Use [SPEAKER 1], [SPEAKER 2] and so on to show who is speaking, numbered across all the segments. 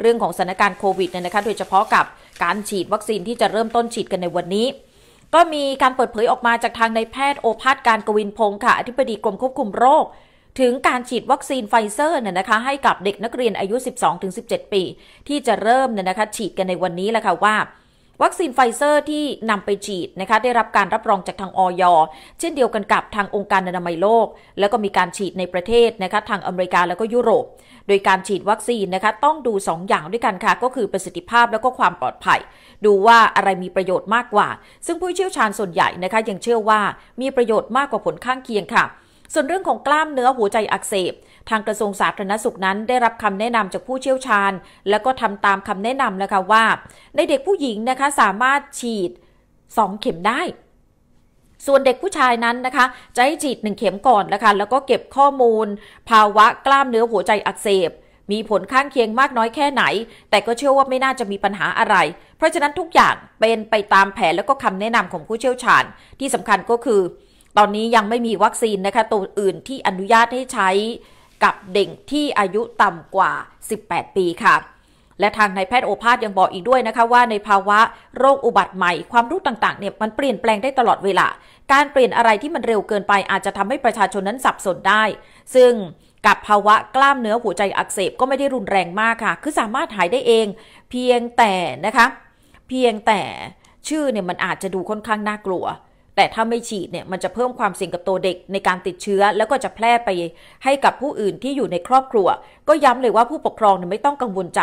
[SPEAKER 1] เรื่องของสถานการณ์โควิดเนี่ยนะคะ โดยเฉพาะกับการฉีดวัคซีนที่จะเริ่มต้นฉีดกันในวันนี้ ก็มีการเปิดเผยออกมาจากทางนายแพทย์โอภาสการกวินพงศ์ค่ะ อธิบดีกรมควบคุมโรค ถึงการฉีดวัคซีนไฟเซอร์เนี่ยนะคะ ให้กับเด็กนักเรียนอายุ 12-17 ปี ที่จะเริ่มเนี่ยนะคะ ฉีดกันในวันนี้แหละค่ะว่าวัคซีนไฟเซอร์ที่นำไปฉีดนะคะ ได้รับการรับรองจากทางออย เช่นเดียวกันกับทางองค์การอนามัยโลก แล้วก็มีการฉีดในประเทศนะคะทางอเมริกาแล้วก็ยุโรป โดยการฉีดวัคซีนนะคะต้องดู 2 อย่างด้วยกันค่ะ ก็คือประสิทธิภาพแล้วก็ความปลอดภัย ดูว่าอะไรมีประโยชน์มากกว่า ซึ่งผู้เชี่ยวชาญส่วนใหญ่นะคะยังเชื่อว่า มีประโยชน์มากกว่าผลข้างเคียงค่ะส่วนเรื่องของกล้ามเนื้อหัวใจอักเสบ ทางกระทรวงสาธารณสุขนั้น ได้รับคำแนะนำจากผู้เชี่ยวชาญ แล้วก็ทำตามคำแนะนำนะคะว่า ในเด็กผู้หญิงนะคะสามารถฉีด 2 เข็มได้ ส่วนเด็กผู้ชายนั้นนะคะจะให้ฉีดหนึ่งเข็มก่อนนะคะ แล้วก็เก็บข้อมูล ภาวะกล้ามเนื้อหัวใจอักเสบ มีผลข้างเคียงมากน้อยแค่ไหน แต่ก็เชื่อว่าไม่น่าจะมีปัญหาอะไร เพราะฉะนั้นทุกอย่างเป็นไปตามแผนแล้วก็คำแนะนำของผู้เชี่ยวชาญที่สำคัญก็คือตอนนี้ยังไม่มีวัคซีนนะคะ ตัวอื่นที่อนุญาตให้ใช้กับเด็กที่อายุต่ำกว่า 18 ปีค่ะ และทางนายแพทย์โอภาสยังบอกอีกด้วยนะคะว่าในภาวะโรคอุบัติใหม่ความรู้ต่างๆเนี่ยมันเปลี่ยนแปลงได้ตลอดเวลา การเปลี่ยนอะไรที่มันเร็วเกินไปอาจจะทำให้ประชาชนนั้นสับสนได้ ซึ่งกับภาวะกล้ามเนื้อหัวใจอักเสบก็ไม่ได้รุนแรงมากค่ะ คือสามารถหายได้เอง เพียงแต่นะคะเพียงแต่ชื่อเนี่ยมันอาจจะดูค่อนข้างน่ากลัวแต่ถ้าไม่ฉีดเนี่ยมันจะเพิ่มความเสี่ยงกับตัวเด็กในการติดเชื้อ แล้วก็จะแพร่ไปให้กับผู้อื่นที่อยู่ในครอบครัว ก็ย้ำเลยว่าผู้ปกครองไม่ต้องกังวลใจ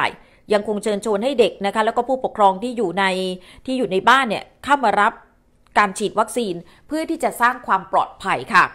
[SPEAKER 1] ยังคงเชิญชวนให้เด็กนะคะ แล้วก็ผู้ปกครองที่อยู่ในที่อยู่ในบ้านเนี่ยเข้ามารับการฉีดวัคซีนเพื่อที่จะสร้างความปลอดภัยค่ะ